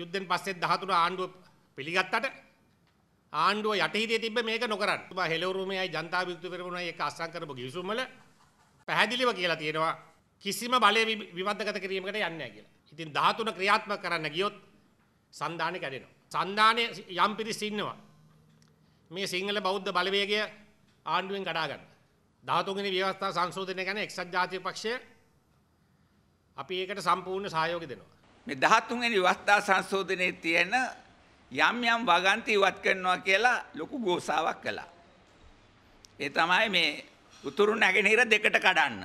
යුද්ධෙන් පස්සේ 13 ආණ්ඩුව පිළිගත්තට ආණ්ඩුව යටහිතේ තිබ්බ මේක නොකරන්න. තුමා හෙළවරුමේයි ජනතා විමුක්ති පෙරමුණයි එක අස්සම් කරපු ගිවිසුම් වල පැහැදිලිව කියලා තියෙනවා කිසිම බලය විවද්දගත කිරීමකට යන්නේ නැහැ කියලා. ඉතින් 13 ක්‍රියාත්මක කරන්න ගියොත් සන්දානේ කැඩෙනවා. සන්දානේ යම් පිරිස් ඉන්නවා. මේ සිංහල බෞද්ධ බලවේගය ආණ්ඩුවෙන් කඩා ගන්න. 13 වෙනි ව්‍යවස්ථා සංශෝධනය ගැන එක්සත් ජාතික පක්ෂය අපි ඒකට සම්පූර්ණ සහයෝගය දෙනවා. මේ 13 වෙනි වස්තා සංශෝධනයේ තියෙන යම් යම් වගන්ති ඉවත් කරනවා කියලා ලොකු ගෝසාවක් කළා. ඒ තමයි මේ උතුරු නැගෙනහිර දෙකට කඩන්න.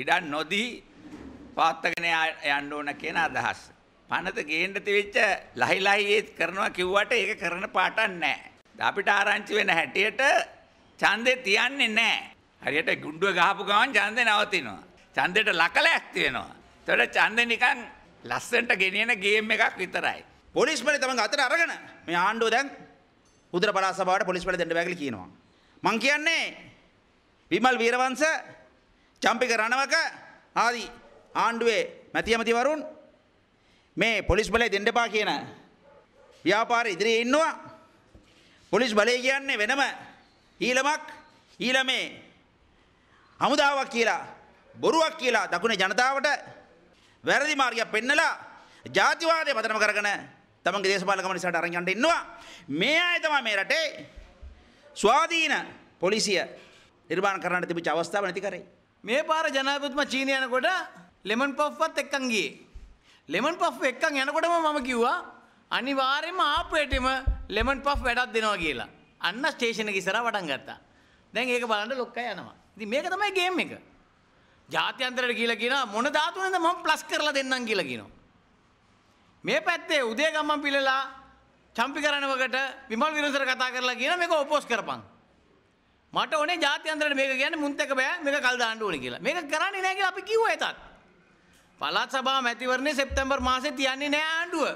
ඉඩක් නොදී පාත්තගෙන යන්න ඕන කියන අදහස. පනත ගේන්න තිබෙච්ච ලහිලහියේ කරනවා කිව්වට ඒක කරන පාටක් නැහැ. අපිට ආරංචි වෙන හැටියට ඡන්දේ තියන්නේ නැහැ. හරියට ගුණ්ඩුව ගහපු ගමන් ඡන්දේ නවතිනවා. ඡන්දේට ලකලයක් තියෙනවා. ඒතකොට ඡන්දේ නිකන් ලස්සන්ට ගෙනියන ගේම් එකක් විතරයි. පොලිස්පල තම අතර අරගෙන මේ ආණ්ඩුව දැන් උදර පලාසභාවට පොලිස්පල දෙන්න බැගල කියනවා. මං කියන්නේ විමල් වීරවංශ චම්පික රණවක ආදි ආණ්ඩුවේ මැතිඇමතිවරුන් මේ පොලිස් බලය දෙන්න එපා කියන ව්‍යාපාර ඉදිරියේ ඉන්නවා. පොලිස් බලය කියන්නේ වෙනම ඊළමක් ඊළමේ හමුදාවක් කියලා බොරුවක් කියලා දකුණේ ජනතාවට වැරදි මාර්ගයක් පෙන්නලා ජාතිවාදය පදනම කරගෙන තමන්ගේ දේශපාලන කමිටුවට අරන් යන්න ඉන්නවා. මේ අය තමයි මේ රටේ ස්වාධීන පොලිසිය නිර්මාණ කරන්න තිබිච්ච අවස්ථාව නැති කරේ. මේ පාර ජනාධිපතිතුමා චීන යනකොට ලෙමන් පෆ්වත් එක්කන් ගියේ. ලෙමන් පෆ් එක්කන් යනකොටම මම කිව්වා අනිවාර්යයෙන්ම ආපුවේටම ලෙමන් පෆ් වැඩක් දෙනවා කියලා. අන්න ස්ටේෂන් එක ඉස්සරහා වටන් ගත්තා. දැන් ඒක බලන්න ලොක්කා යනවා. ඉතින් මේක තමයි ගේම් එක. ජාත්‍යන්තරයට කියලා කියනවා මොන ධාතුවෙන්ද මම ප්ලස් කරලා දෙන්නම් කියලා කියනවා. මේ පැත්තේ උදේ ගම්මන් පිළලා චම්පිකරණවකට විමල් විරසර කතා කරලා කියන මේක ඔපෝස් කරපන්. මට ඕනේ ජාත්‍යන්තරයට මේක කියන්නේ මුන්ත් එක බෑ මේක කල් දාන්න ඕනේ කියලා. මේක කරන්නේ නැහැ කියලා අපි කිව්වා එතත්. පළාත් සභාව මැතිවරණේ සැප්තැම්බර් මාසේ තියන්නේ නැහැ ආණ්ඩුව.